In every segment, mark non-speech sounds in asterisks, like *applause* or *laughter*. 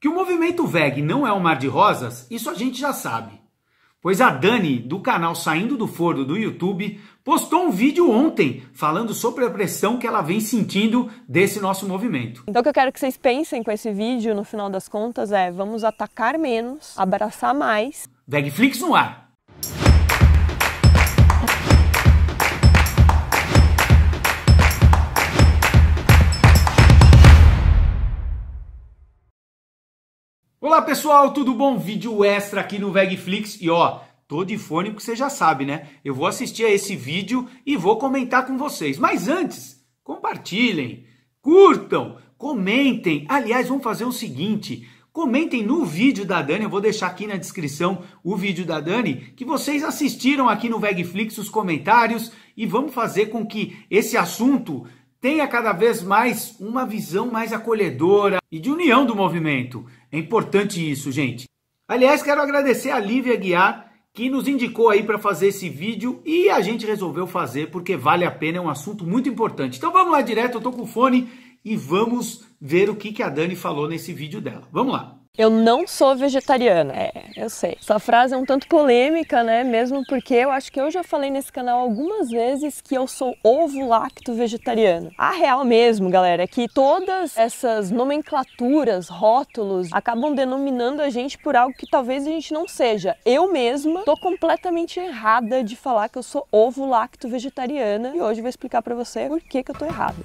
Que o movimento VEG não é um mar de rosas, isso a gente já sabe. Pois a Dani, do canal Saindo do Forno do YouTube, postou um vídeo ontem falando sobre a pressão que ela vem sentindo desse nosso movimento. Então o que eu quero que vocês pensem com esse vídeo, no final das contas, é vamos atacar menos, abraçar mais. VEGFlix no ar! Olá pessoal, tudo bom? Vídeo extra aqui no Vegflix e ó, tô de fone porque você já sabe, né? Eu vou assistir a esse vídeo e vou comentar com vocês. Mas antes, compartilhem, curtam, comentem. Aliás, vamos fazer o seguinte, comentem no vídeo da Dani, eu vou deixar aqui na descrição o vídeo da Dani, que vocês assistiram aqui no Vegflix os comentários e vamos fazer com que esse assunto tenha cada vez mais uma visão mais acolhedora e de união do movimento. É importante isso, gente. Aliás, quero agradecer a Lívia Guiar, que nos indicou aí para fazer esse vídeo e a gente resolveu fazer porque vale a pena, é um assunto muito importante. Então vamos lá direto, eu tô com o fone e vamos ver o que, que a Dani falou nesse vídeo dela. Vamos lá. Eu não sou vegetariana. É, eu sei. Essa frase é um tanto polêmica, né? Mesmo porque eu acho que eu já falei nesse canal algumas vezes que eu sou ovo lacto vegetariano. A real mesmo, galera, é que todas essas nomenclaturas, rótulos, acabam denominando a gente por algo que talvez a gente não seja. Eu mesma tô completamente errada de falar que eu sou ovo lacto vegetariana e hoje eu vou explicar para você por que, que eu tô errada.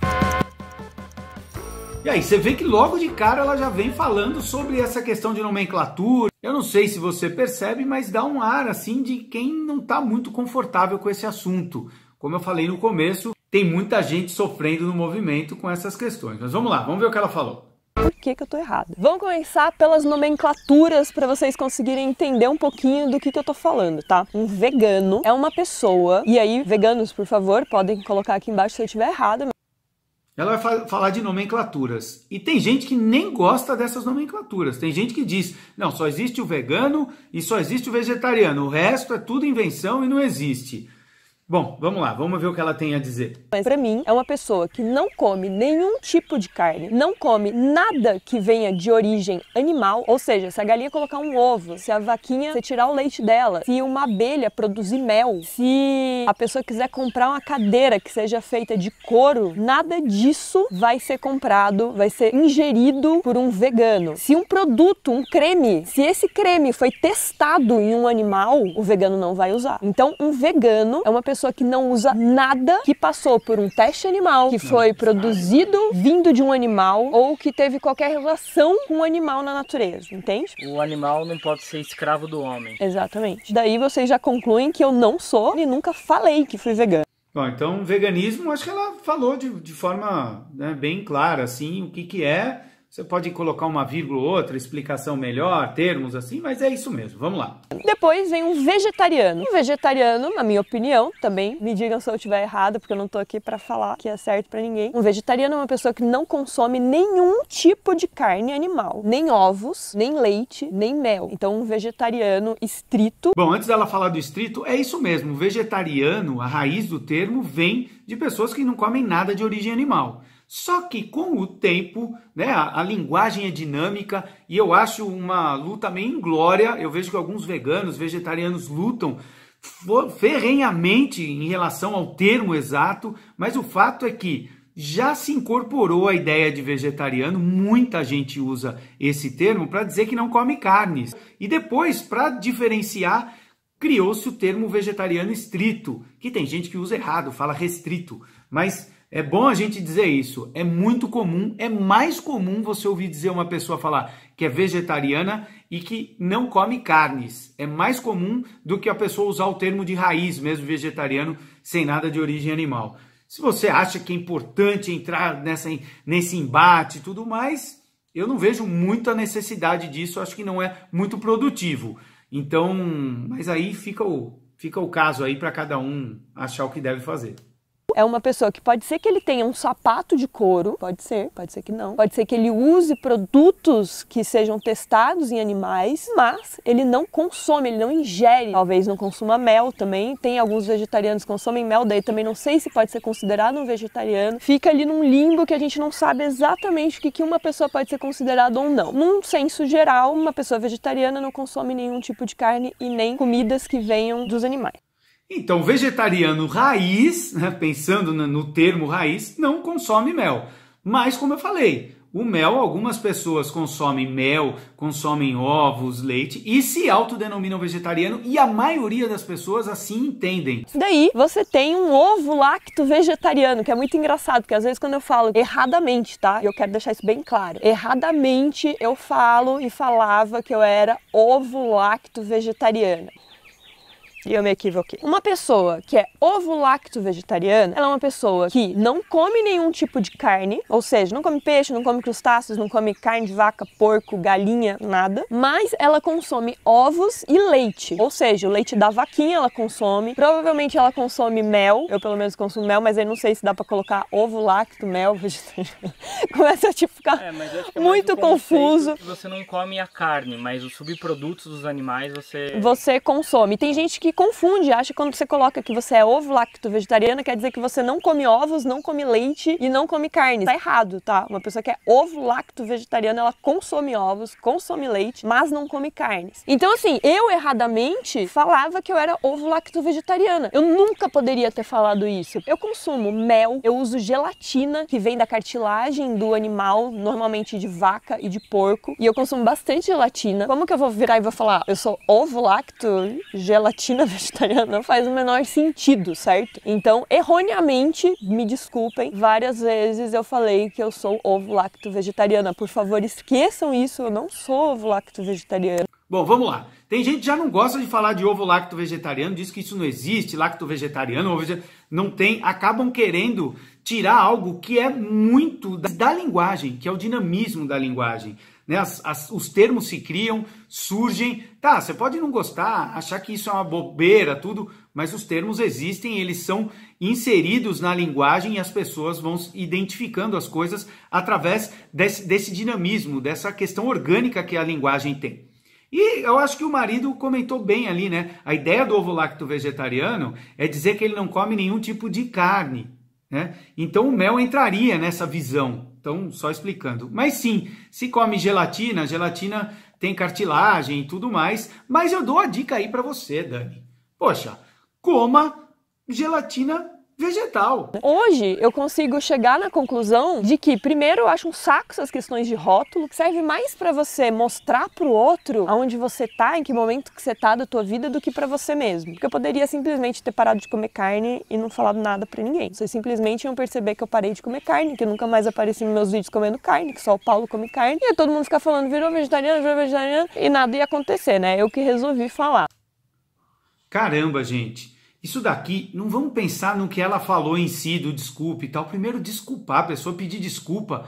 E aí, você vê que logo de cara ela já vem falando sobre essa questão de nomenclatura. Eu não sei se você percebe, mas dá um ar assim de quem não está muito confortável com esse assunto. Como eu falei no começo, tem muita gente sofrendo no movimento com essas questões. Mas vamos lá, vamos ver o que ela falou. Por que, que eu tô errado? Vamos começar pelas nomenclaturas para vocês conseguirem entender um pouquinho do que, que eu tô falando, tá? Um vegano é uma pessoa, e aí, veganos, por favor, podem colocar aqui embaixo se eu estiver errada. Ela vai falar de nomenclaturas. E tem gente que nem gosta dessas nomenclaturas. Tem gente que diz: não, só existe o vegano e só existe o vegetariano. O resto é tudo invenção e não existe. Bom, vamos lá, vamos ver o que ela tem a dizer. Mas para mim é uma pessoa que não come nenhum tipo de carne, não come nada que venha de origem animal, ou seja, se a galinha colocar um ovo, se a vaquinha se tirar o leite dela, se uma abelha produzir mel, se a pessoa quiser comprar uma cadeira que seja feita de couro, nada disso vai ser comprado, vai ser ingerido por um vegano. Se um produto, um creme, se esse creme foi testado em um animal, o vegano não vai usar. Então, um vegano é uma pessoa pessoa que não usa nada que passou por um teste animal, que foi produzido vindo de um animal ou que teve qualquer relação com um animal na natureza, entende? O animal não pode ser escravo do homem. Exatamente. Daí vocês já concluem que eu não sou e nunca falei que fui vegano. Bom, então veganismo, acho que ela falou de, de forma né, bem clara, assim, o que, que é você pode colocar uma vírgula ou outra, explicação melhor, termos assim, mas é isso mesmo. Vamos lá. Depois vem um vegetariano. Um vegetariano, na minha opinião, também me digam se eu estiver errado, porque eu não tô aqui para falar que é certo para ninguém. Um vegetariano é uma pessoa que não consome nenhum tipo de carne animal, nem ovos, nem leite, nem mel. Então, um vegetariano estrito. Bom, antes dela falar do estrito, é isso mesmo. Vegetariano, a raiz do termo vem de pessoas que não comem nada de origem animal. Só que com o tempo, né, a, a, linguagem é dinâmica e eu acho uma luta meio inglória. Eu vejo que alguns veganos, vegetarianos lutam ferrenhamente em relação ao termo exato, mas o fato é que já se incorporou a ideia de vegetariano, muita gente usa esse termo para dizer que não come carnes. E depois, para diferenciar, criou-se o termo vegetariano estrito, que tem gente que usa errado, fala restrito, mas é bom a gente dizer isso. É muito comum, é mais comum você ouvir dizer uma pessoa falar que é vegetariana e que não come carnes. É mais comum do que a pessoa usar o termo de raiz mesmo vegetariano sem nada de origem animal. Se você acha que é importante entrar nessa, nesse embate e tudo mais, eu não vejo muita necessidade disso, acho que não é muito produtivo. Então, mas aí fica o, fica o caso aí para cada um achar o que deve fazer é uma pessoa que pode ser que ele tenha um sapato de couro, pode ser, pode ser que não, pode ser que ele use produtos que sejam testados em animais, mas ele não consome, ele não ingere, talvez não consuma mel também. Tem alguns vegetarianos que consomem mel, daí também não sei se pode ser considerado um vegetariano. Fica ali num limbo que a gente não sabe exatamente o que, que uma pessoa pode ser considerada ou não. Num senso geral, uma pessoa vegetariana não consome nenhum tipo de carne e nem comidas que venham dos animais. Então, vegetariano raiz, né, pensando no termo raiz, não consome mel. Mas, como eu falei, o mel, algumas pessoas consomem mel, consomem ovos, leite e se autodenominam vegetariano e a maioria das pessoas assim entendem. Daí você tem um ovo lacto vegetariano, que é muito engraçado, porque às vezes quando eu falo erradamente, tá? Eu quero deixar isso bem claro. Erradamente eu falo e falava que eu era ovo lacto vegetariana. E eu me equivoquei. Uma pessoa que é ovo-lacto vegetariana, ela é uma pessoa que não come nenhum tipo de carne, ou seja, não come peixe, não come crustáceos, não come carne de vaca, porco, galinha, nada, mas ela consome ovos e leite, ou seja, o leite da vaquinha ela consome, provavelmente ela consome mel, eu pelo menos consumo mel, mas aí não sei se dá para colocar ovo lacto, mel, *laughs* vegetariano. Começa a tipo, ficar é, é muito confuso. Você não come a carne, mas os subprodutos dos animais você. Você consome. Tem gente que confunde, acha que quando você coloca que você é ovo lacto vegetariana, quer dizer que você não come ovos, não come leite e não come carne. Tá errado, tá? Uma pessoa que é ovo lacto vegetariana, ela consome ovos, consome leite, mas não come carnes. Então, assim, eu erradamente falava que eu era ovo lacto vegetariana. Eu nunca poderia ter falado isso. Eu consumo mel, eu uso gelatina que vem da cartilagem do animal, normalmente de vaca e de porco, e eu consumo bastante gelatina. Como que eu vou virar e vou falar, eu sou ovo lacto gelatina *laughs* vegetariana, vegetariana faz o menor sentido, certo? Então, erroneamente, me desculpem, várias vezes eu falei que eu sou ovo-lacto-vegetariana. Por favor, esqueçam isso, eu não sou ovo-lacto-vegetariana. Bom, vamos lá. Tem gente que já não gosta de falar de ovo lacto vegetariano, diz que isso não existe, lacto vegetariano, ovo vegetariano, não tem, acabam querendo tirar algo que é muito da, da linguagem, que é o dinamismo da linguagem né? As, as, os termos se criam, surgem. Tá, você pode não gostar, achar que isso é uma bobeira, tudo, mas os termos existem, eles são inseridos na linguagem e as pessoas vão identificando as coisas através desse, desse dinamismo, dessa questão orgânica que a linguagem tem. E eu acho que o marido comentou bem ali, né? A ideia do ovo lacto vegetariano é dizer que ele não come nenhum tipo de carne, né? Então o mel entraria nessa visão, então, só explicando. Mas sim, se come gelatina, gelatina tem cartilagem e tudo mais, mas eu dou a dica aí para você, Dani. Poxa, coma gelatina vegetal. Hoje eu consigo chegar na conclusão de que primeiro eu acho um saco essas questões de rótulo, que serve mais para você mostrar para o outro aonde você tá, em que momento que você tá da tua vida do que para você mesmo. Porque eu poderia simplesmente ter parado de comer carne e não falado nada para ninguém. Vocês simplesmente iam perceber que eu parei de comer carne, que eu nunca mais apareci nos meus vídeos comendo carne, que só o Paulo come carne, e todo mundo ficar falando virou vegetariano, virou vegetariano e nada ia acontecer, né? Eu que resolvi falar. Caramba, gente. Isso daqui, não vamos pensar no que ela falou em si, do desculpe e tal. Primeiro, desculpar a pessoa, pedir desculpa.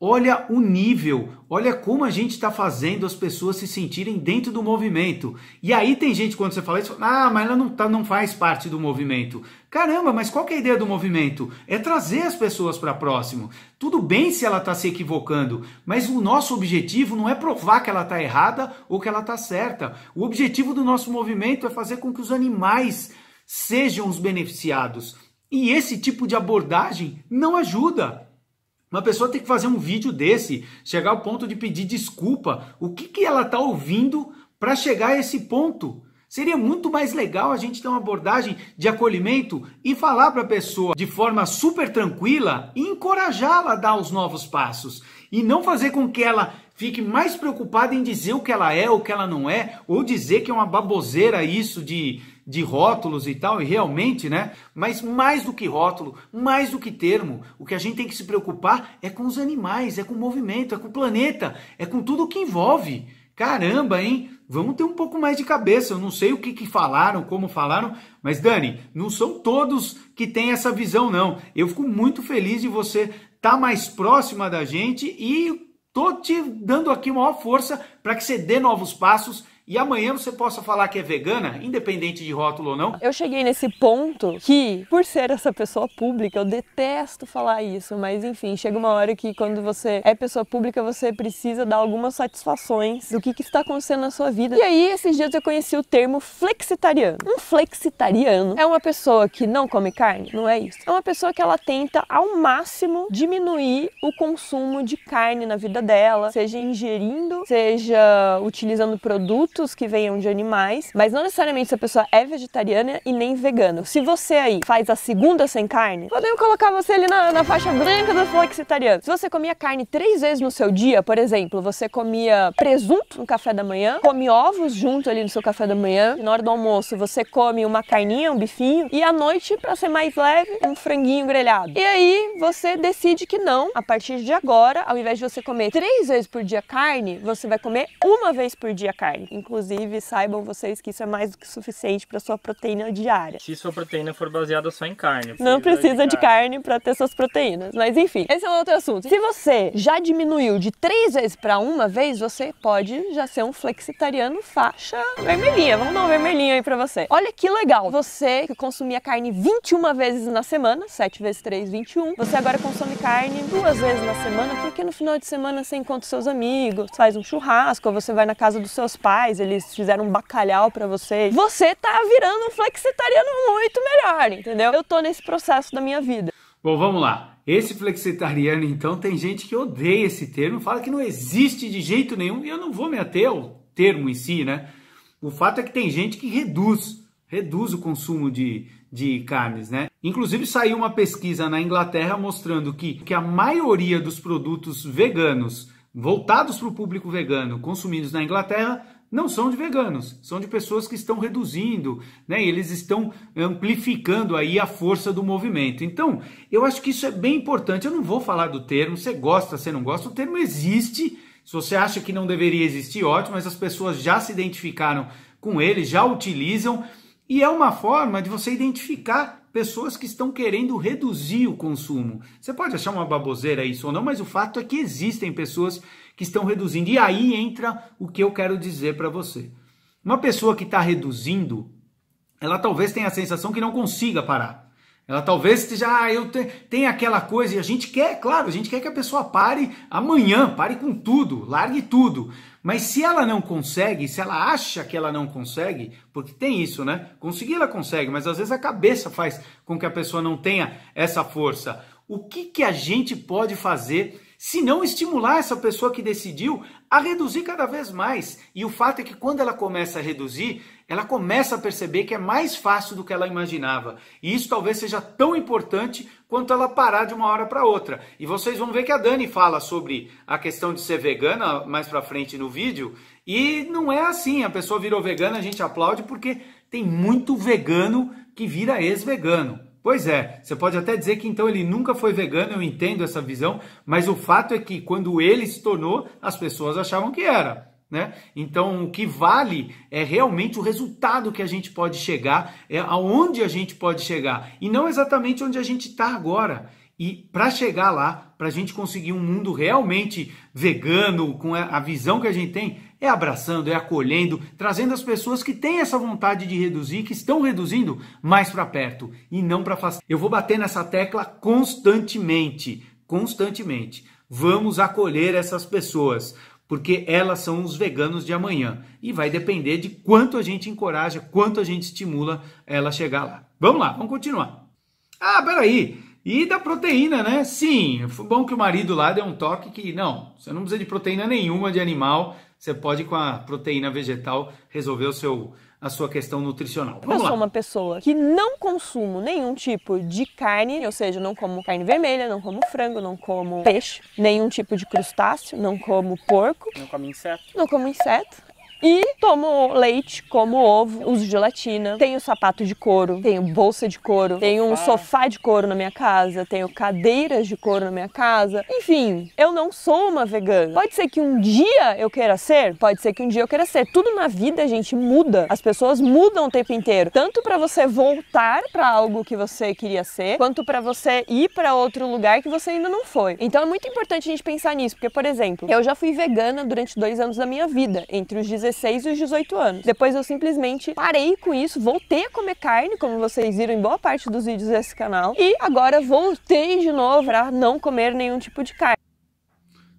Olha o nível, olha como a gente está fazendo as pessoas se sentirem dentro do movimento. E aí tem gente, quando você fala isso, ah, mas ela não, tá, não faz parte do movimento. Caramba, mas qual é a ideia do movimento? É trazer as pessoas para próximo. Tudo bem se ela está se equivocando, mas o nosso objetivo não é provar que ela está errada ou que ela está certa. O objetivo do nosso movimento é fazer com que os animais sejam os beneficiados. E esse tipo de abordagem não ajuda. Uma pessoa tem que fazer um vídeo desse, chegar ao ponto de pedir desculpa. O que, que ela está ouvindo para chegar a esse ponto? Seria muito mais legal a gente ter uma abordagem de acolhimento e falar para a pessoa de forma super tranquila e encorajá-la a dar os novos passos. E não fazer com que ela fique mais preocupada em dizer o que ela é ou o que ela não é, ou dizer que é uma baboseira isso de de rótulos e tal, e realmente, né? Mas mais do que rótulo, mais do que termo, o que a gente tem que se preocupar é com os animais, é com o movimento, é com o planeta, é com tudo o que envolve. Caramba, hein? Vamos ter um pouco mais de cabeça. Eu não sei o que, que, falaram, como falaram, mas Dani, não são todos que têm essa visão, não. Eu fico muito feliz de você estar tá mais próxima da gente e tô te dando aqui maior força para que você dê novos passos e amanhã você possa falar que é vegana, independente de rótulo ou não. Eu cheguei nesse ponto que, por ser essa pessoa pública, eu detesto falar isso, mas enfim, chega uma hora que quando você é pessoa pública, você precisa dar algumas satisfações do que, que está acontecendo na sua vida. E aí, esses dias eu conheci o termo flexitariano. Um flexitariano é uma pessoa que não come carne? Não é isso. É uma pessoa que ela tenta ao máximo diminuir o consumo de carne na vida dela, seja ingerindo, seja utilizando produtos produtos que venham de animais, mas não necessariamente se a pessoa é vegetariana e nem vegana. Se você aí faz a segunda sem carne, podemos colocar você ali na, na faixa branca do flexitariano. Se você comia carne três vezes no seu dia, por exemplo, você comia presunto no café da manhã, come ovos junto ali no seu café da manhã, na hora do almoço você come uma carninha, um bifinho, e à noite, para ser mais leve, um franguinho grelhado. E aí você decide que não, a partir de agora, ao invés de você comer três vezes por dia carne, você vai comer uma vez por dia carne. Inclusive, saibam vocês que isso é mais do que suficiente para sua proteína diária. Se sua proteína for baseada só em carne. Precisa Não precisa de, de carne, para ter suas proteínas. Mas enfim, esse é um outro assunto. Se você já diminuiu de três vezes para uma vez, você pode já ser um flexitariano faixa vermelhinha. Vamos dar um vermelhinho aí para você. Olha que legal. Você que consumia carne 21 vezes na semana, 7 vezes 3, 21. Você agora consome carne duas vezes na semana, porque no final de semana você encontra seus amigos, faz um churrasco, ou você vai na casa dos seus pais eles fizeram um bacalhau para você você tá virando um flexitariano muito melhor, entendeu? Eu tô nesse processo da minha vida. Bom, vamos lá. Esse flexitariano, então, tem gente que odeia esse termo, fala que não existe de jeito nenhum, e eu não vou me ater ao termo em si, né? O fato é que tem gente que reduz, reduz o consumo de, de carnes, né? Inclusive saiu uma pesquisa na Inglaterra mostrando que, que a maioria dos produtos veganos voltados para o público vegano consumidos na Inglaterra não são de veganos, são de pessoas que estão reduzindo, né? eles estão amplificando aí a força do movimento. Então, eu acho que isso é bem importante. Eu não vou falar do termo, você gosta, você não gosta, o termo existe. Se você acha que não deveria existir, ótimo, mas as pessoas já se identificaram com ele, já utilizam, e é uma forma de você identificar pessoas que estão querendo reduzir o consumo. Você pode achar uma baboseira isso ou não, mas o fato é que existem pessoas que estão reduzindo. E aí entra o que eu quero dizer para você. Uma pessoa que está reduzindo, ela talvez tenha a sensação que não consiga parar. Ela talvez já ah, eu te, tem aquela coisa e a gente quer, claro, a gente quer que a pessoa pare amanhã, pare com tudo, largue tudo. Mas se ela não consegue, se ela acha que ela não consegue, porque tem isso, né? Conseguir ela consegue, mas às vezes a cabeça faz com que a pessoa não tenha essa força. O que que a gente pode fazer se não estimular essa pessoa que decidiu a reduzir cada vez mais. E o fato é que quando ela começa a reduzir, ela começa a perceber que é mais fácil do que ela imaginava. E isso talvez seja tão importante quanto ela parar de uma hora para outra. E vocês vão ver que a Dani fala sobre a questão de ser vegana mais para frente no vídeo, e não é assim, a pessoa virou vegana, a gente aplaude porque tem muito vegano que vira ex-vegano. Pois é, você pode até dizer que então ele nunca foi vegano, eu entendo essa visão, mas o fato é que quando ele se tornou, as pessoas achavam que era. Né? Então, o que vale é realmente o resultado que a gente pode chegar, é aonde a gente pode chegar, e não exatamente onde a gente está agora. E para chegar lá, para a gente conseguir um mundo realmente vegano, com a visão que a gente tem, é abraçando, é acolhendo, trazendo as pessoas que têm essa vontade de reduzir, que estão reduzindo, mais para perto e não para afastar. Eu vou bater nessa tecla constantemente, constantemente. Vamos acolher essas pessoas, porque elas são os veganos de amanhã e vai depender de quanto a gente encoraja, quanto a gente estimula ela chegar lá. Vamos lá, vamos continuar. Ah, peraí, e da proteína, né? Sim, foi bom que o marido lá deu um toque que não, você não precisa de proteína nenhuma de animal, você pode com a proteína vegetal resolver o seu a sua questão nutricional. Vamos eu lá. sou uma pessoa que não consumo nenhum tipo de carne, ou seja, não como carne vermelha, não como frango, não como peixe, nenhum tipo de crustáceo, não como porco. Não como inseto. Não como inseto e tomo leite, como ovo, uso gelatina, tenho sapato de couro, tenho bolsa de couro, tenho um sofá de couro na minha casa, tenho cadeiras de couro na minha casa. Enfim, eu não sou uma vegana. Pode ser que um dia eu queira ser, pode ser que um dia eu queira ser. Tudo na vida, gente, muda. As pessoas mudam o tempo inteiro, tanto para você voltar para algo que você queria ser, quanto para você ir para outro lugar que você ainda não foi. Então é muito importante a gente pensar nisso, porque por exemplo, eu já fui vegana durante dois anos da minha vida, entre os 16 16 e os 18 anos. Depois eu simplesmente parei com isso, voltei a comer carne, como vocês viram em boa parte dos vídeos desse canal, e agora voltei de novo a não comer nenhum tipo de carne.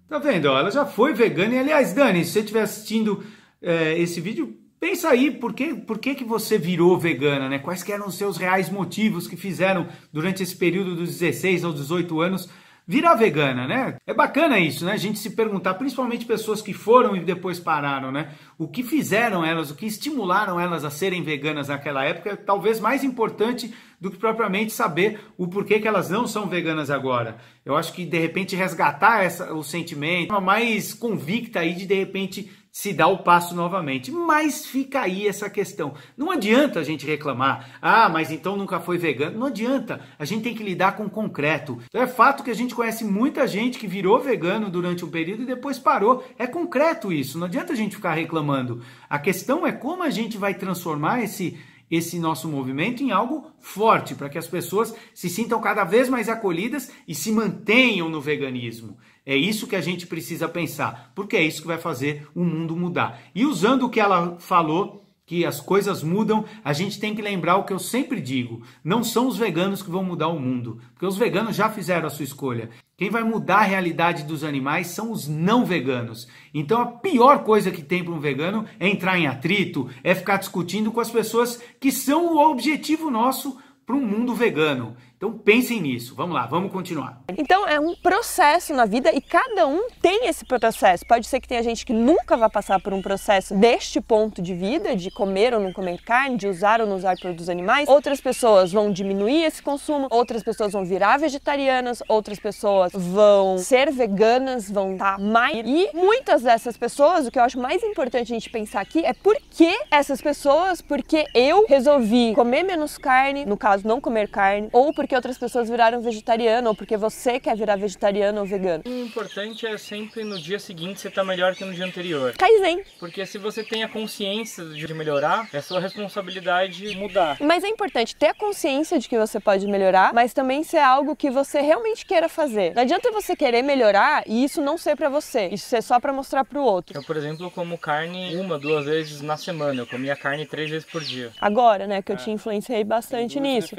Tá vendo? Ela já foi vegana. E aliás, Dani, se você estiver assistindo é, esse vídeo, Pensa aí, por que, por que, que você virou vegana, né? Quais eram os seus reais motivos que fizeram durante esse período dos 16 aos 18 anos virar vegana, né? É bacana isso, né? A gente se perguntar, principalmente pessoas que foram e depois pararam, né? O que fizeram elas, o que estimularam elas a serem veganas naquela época, é talvez mais importante do que propriamente saber o porquê que elas não são veganas agora. Eu acho que de repente resgatar essa, o sentimento, uma mais convicta aí de de repente se dá o passo novamente. Mas fica aí essa questão. Não adianta a gente reclamar, ah, mas então nunca foi vegano. Não adianta, a gente tem que lidar com o concreto. Então, é fato que a gente conhece muita gente que virou vegano durante um período e depois parou. É concreto isso, não adianta a gente ficar reclamando. A questão é como a gente vai transformar esse esse nosso movimento em algo forte, para que as pessoas se sintam cada vez mais acolhidas e se mantenham no veganismo. É isso que a gente precisa pensar, porque é isso que vai fazer o mundo mudar. E usando o que ela falou, que as coisas mudam, a gente tem que lembrar o que eu sempre digo: não são os veganos que vão mudar o mundo, porque os veganos já fizeram a sua escolha. Quem vai mudar a realidade dos animais são os não veganos. Então a pior coisa que tem para um vegano é entrar em atrito, é ficar discutindo com as pessoas que são o objetivo nosso para um mundo vegano. Então pensem nisso. Vamos lá, vamos continuar. Então é um processo na vida e cada um tem esse processo. Pode ser que tenha gente que nunca vai passar por um processo deste ponto de vida, de comer ou não comer carne, de usar ou não usar produtos animais. Outras pessoas vão diminuir esse consumo, outras pessoas vão virar vegetarianas, outras pessoas vão ser veganas, vão estar tá mais. E muitas dessas pessoas, o que eu acho mais importante a gente pensar aqui é por que essas pessoas, porque eu resolvi comer menos carne, no caso não comer carne, ou porque porque outras pessoas viraram vegetariano ou porque você quer virar vegetariano ou vegano. O importante é sempre no dia seguinte você estar tá melhor que no dia anterior. Kaizen. Porque se você tem a consciência de melhorar, é sua responsabilidade mudar. Mas é importante ter a consciência de que você pode melhorar, mas também ser algo que você realmente queira fazer. Não adianta você querer melhorar e isso não ser para você, isso ser só para mostrar para o outro. Eu, por exemplo, como carne uma, duas vezes na semana. Eu comia carne três vezes por dia. Agora, né, que eu é. te influenciei bastante nisso.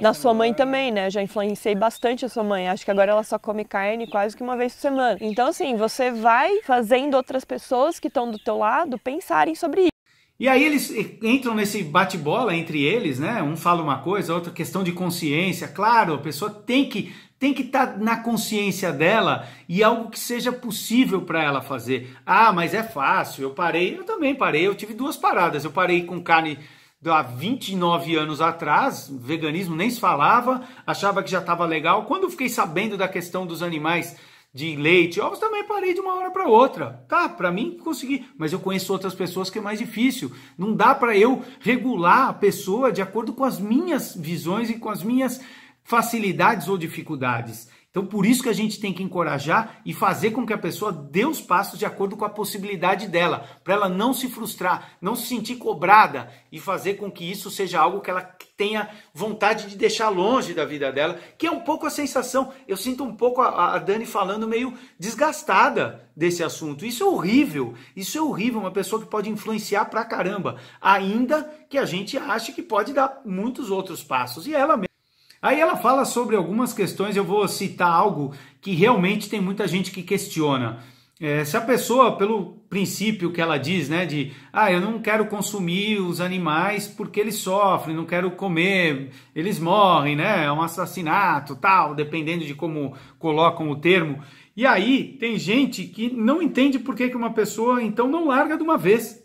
Na, na sua mãe também também, né? Já influenciei bastante a sua mãe. Acho que agora ela só come carne quase que uma vez por semana. Então, assim, você vai fazendo outras pessoas que estão do teu lado pensarem sobre isso. E aí eles entram nesse bate-bola entre eles, né? Um fala uma coisa, outra questão de consciência. Claro, a pessoa tem que tem que estar tá na consciência dela e algo que seja possível para ela fazer. Ah, mas é fácil. Eu parei, eu também parei. Eu tive duas paradas. Eu parei com carne então, há 29 anos atrás, veganismo nem se falava, achava que já estava legal. Quando eu fiquei sabendo da questão dos animais de leite, ovos, também parei de uma hora para outra. Tá, para mim consegui, mas eu conheço outras pessoas que é mais difícil. Não dá para eu regular a pessoa de acordo com as minhas visões e com as minhas facilidades ou dificuldades. Então, por isso que a gente tem que encorajar e fazer com que a pessoa dê os passos de acordo com a possibilidade dela, para ela não se frustrar, não se sentir cobrada e fazer com que isso seja algo que ela tenha vontade de deixar longe da vida dela, que é um pouco a sensação. Eu sinto um pouco a, a Dani falando meio desgastada desse assunto. Isso é horrível. Isso é horrível. Uma pessoa que pode influenciar pra caramba, ainda que a gente ache que pode dar muitos outros passos. E ela mesma. Aí ela fala sobre algumas questões, eu vou citar algo que realmente tem muita gente que questiona. É, se a pessoa, pelo princípio que ela diz, né, de ah, eu não quero consumir os animais porque eles sofrem, não quero comer, eles morrem, né, é um assassinato, tal, dependendo de como colocam o termo. E aí tem gente que não entende por que, que uma pessoa então não larga de uma vez.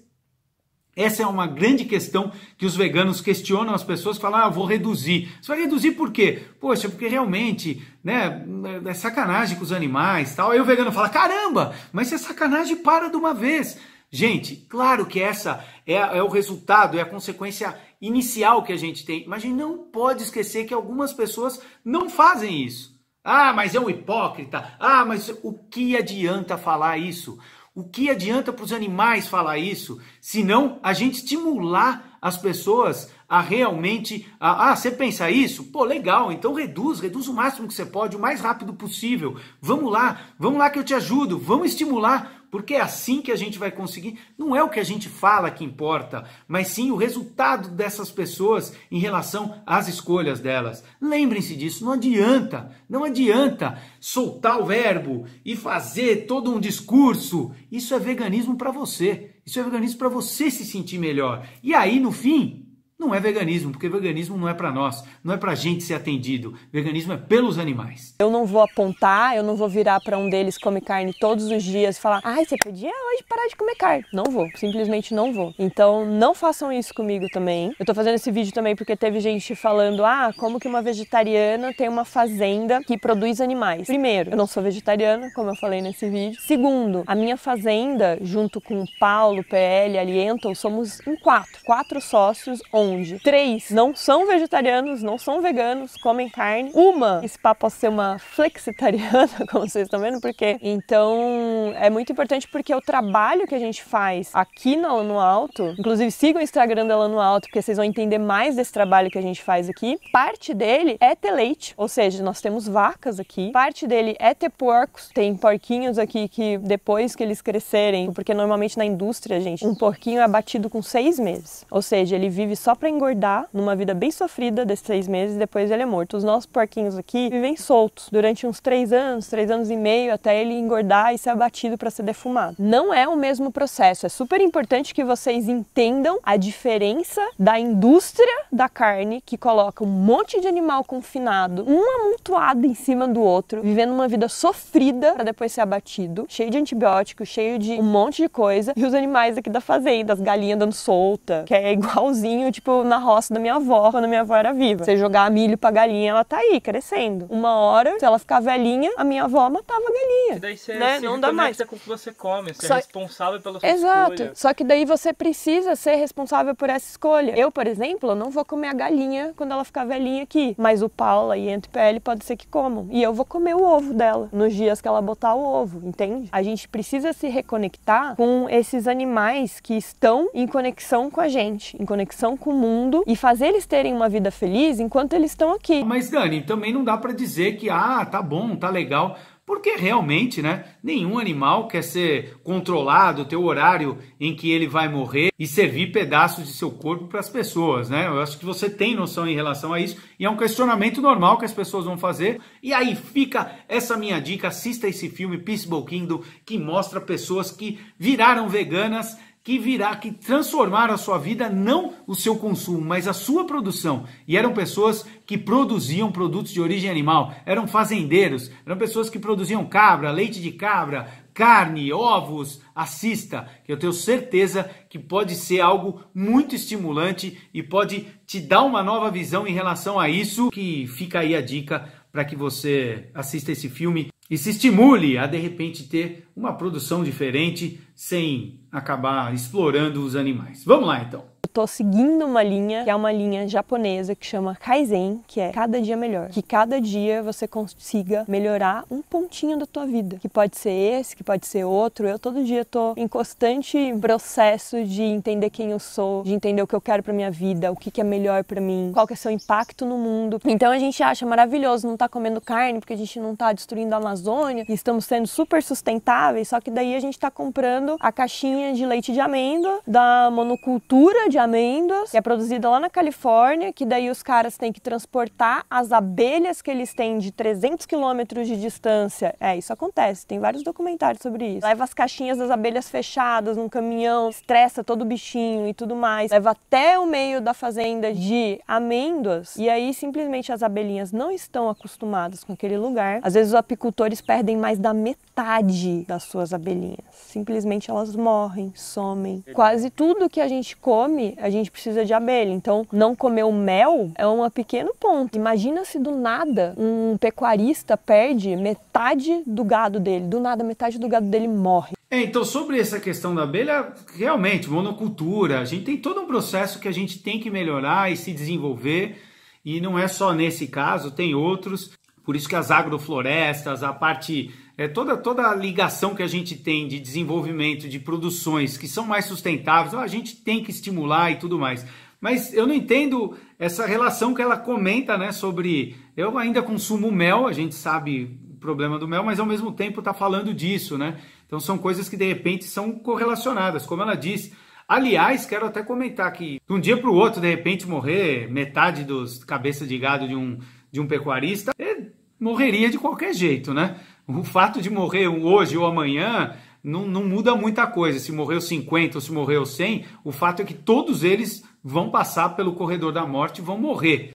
Essa é uma grande questão que os veganos questionam as pessoas, falam, ah, vou reduzir. Você vai reduzir por quê? Poxa, porque realmente, né, é sacanagem com os animais tal. Aí o vegano fala, caramba, mas se é sacanagem, para de uma vez. Gente, claro que essa é, é, o resultado, é a consequência inicial que a gente tem, mas a gente não pode esquecer que algumas pessoas não fazem isso. Ah, mas é um hipócrita. Ah, mas o que adianta falar isso? O que adianta para os animais falar isso, se não a gente estimular as pessoas a realmente. A, ah, você pensa isso? Pô, legal, então reduz, reduz o máximo que você pode, o mais rápido possível. Vamos lá, vamos lá que eu te ajudo, vamos estimular porque é assim que a gente vai conseguir. Não é o que a gente fala que importa, mas sim o resultado dessas pessoas em relação às escolhas delas. Lembrem-se disso, não adianta, não adianta soltar o verbo e fazer todo um discurso. Isso é veganismo para você. Isso é veganismo para você se sentir melhor. E aí, no fim, não é veganismo, porque veganismo não é para nós, não é para gente ser atendido. Veganismo é pelos animais. Eu não vou apontar, eu não vou virar para um deles comer carne todos os dias e falar, ai, você podia hoje parar de comer carne. Não vou, simplesmente não vou. Então não façam isso comigo também. Eu tô fazendo esse vídeo também porque teve gente falando, ah, como que uma vegetariana tem uma fazenda que produz animais? Primeiro, eu não sou vegetariana, como eu falei nesse vídeo. Segundo, a minha fazenda, junto com o Paulo, PL, Aliento, somos em quatro, quatro sócios, onde três não são vegetarianos, não são veganos, comem carne. Uma, esse papo pode ser uma flexitariana, *laughs* como vocês estão vendo, porque então é muito importante porque é o trabalho que a gente faz aqui no, no Alto, inclusive sigam o Instagram dela no Alto, porque vocês vão entender mais desse trabalho que a gente faz aqui. Parte dele é ter leite, ou seja, nós temos vacas aqui. Parte dele é ter porcos, tem porquinhos aqui que depois que eles crescerem, porque normalmente na indústria, gente, um porquinho é batido com seis meses, ou seja, ele vive só para engordar numa vida bem sofrida desses seis meses, depois ele é morto. Os nossos porquinhos aqui vivem soltos durante uns três anos, três anos e meio, até ele engordar e ser abatido para ser defumado. Não é o mesmo processo. É super importante que vocês entendam a diferença da indústria da carne, que coloca um monte de animal confinado, um amontoado em cima do outro, vivendo uma vida sofrida para depois ser abatido, cheio de antibióticos, cheio de um monte de coisa, e os animais aqui da fazenda, as galinhas dando solta, que é igualzinho, tipo, tipo, na roça da minha avó, quando minha avó era viva. Você jogar milho pra galinha, ela tá aí, crescendo. Uma hora, se ela ficar velhinha, a minha avó matava a galinha. E daí você né? não dá mais. com o que você come, você é Só... é responsável pelas suas Exato. Só que daí você precisa ser responsável por essa escolha. Eu, por exemplo, não vou comer a galinha quando ela ficar velhinha aqui, mas o Paula e entre pele pode ser que comam. E eu vou comer o ovo dela nos dias que ela botar o ovo, entende? A gente precisa se reconectar com esses animais que estão em conexão com a gente, em conexão com mundo e fazer eles terem uma vida feliz enquanto eles estão aqui. Mas Dani, também não dá para dizer que ah, tá bom, tá legal, porque realmente, né, nenhum animal quer ser controlado, ter o horário em que ele vai morrer e servir pedaços de seu corpo para as pessoas, né? Eu acho que você tem noção em relação a isso e é um questionamento normal que as pessoas vão fazer. E aí fica essa minha dica, assista esse filme Peaceful Kingdom que mostra pessoas que viraram veganas que virá, que transformaram a sua vida, não o seu consumo, mas a sua produção. E eram pessoas que produziam produtos de origem animal, eram fazendeiros, eram pessoas que produziam cabra, leite de cabra, carne, ovos. Assista, que eu tenho certeza que pode ser algo muito estimulante e pode te dar uma nova visão em relação a isso. Que fica aí a dica para que você assista esse filme e se estimule a de repente ter uma produção diferente sem acabar explorando os animais. Vamos lá então tô seguindo uma linha que é uma linha japonesa que chama Kaizen, que é cada dia melhor. Que cada dia você consiga melhorar um pontinho da tua vida. Que pode ser esse, que pode ser outro. Eu todo dia tô em constante processo de entender quem eu sou, de entender o que eu quero para minha vida, o que, que é melhor para mim, qual que é seu impacto no mundo. Então a gente acha maravilhoso não estar tá comendo carne porque a gente não está destruindo a Amazônia e estamos sendo super sustentáveis, só que daí a gente está comprando a caixinha de leite de amêndoa da monocultura de amêndoas, que é produzida lá na Califórnia, que daí os caras têm que transportar as abelhas que eles têm de 300 quilômetros de distância. É, isso acontece, tem vários documentários sobre isso. Leva as caixinhas das abelhas fechadas num caminhão, estressa todo o bichinho e tudo mais. Leva até o meio da fazenda de amêndoas e aí simplesmente as abelhinhas não estão acostumadas com aquele lugar. Às vezes os apicultores perdem mais da metade das suas abelhinhas. Simplesmente elas morrem, somem. Quase tudo que a gente come a gente precisa de abelha. Então, não comer o mel é um pequeno ponto. Imagina se do nada um pecuarista perde metade do gado dele, do nada metade do gado dele morre. É, então, sobre essa questão da abelha, realmente, monocultura, a gente tem todo um processo que a gente tem que melhorar e se desenvolver, e não é só nesse caso, tem outros. Por isso que as agroflorestas, a parte é toda, toda a ligação que a gente tem de desenvolvimento de produções que são mais sustentáveis, então a gente tem que estimular e tudo mais. Mas eu não entendo essa relação que ela comenta, né, sobre eu ainda consumo mel, a gente sabe o problema do mel, mas ao mesmo tempo está falando disso, né? Então são coisas que de repente são correlacionadas, como ela diz. Aliás, quero até comentar que de um dia para o outro, de repente morrer metade dos cabeças de gado de um de um pecuarista, é, morreria de qualquer jeito, né? O fato de morrer hoje ou amanhã não, não muda muita coisa. Se morreu 50 ou se morreu 100, o fato é que todos eles vão passar pelo corredor da morte e vão morrer.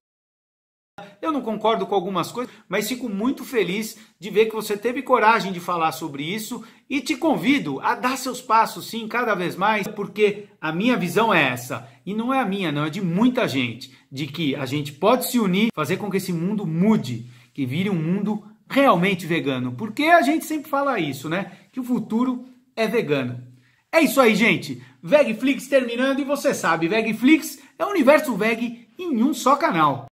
Eu não concordo com algumas coisas, mas fico muito feliz de ver que você teve coragem de falar sobre isso e te convido a dar seus passos, sim, cada vez mais, porque a minha visão é essa. E não é a minha, não, é de muita gente. De que a gente pode se unir, fazer com que esse mundo mude, que vire um mundo realmente vegano. Porque a gente sempre fala isso, né? Que o futuro é vegano. É isso aí, gente. Vegflix terminando e você sabe, Vegflix é o universo veg em um só canal.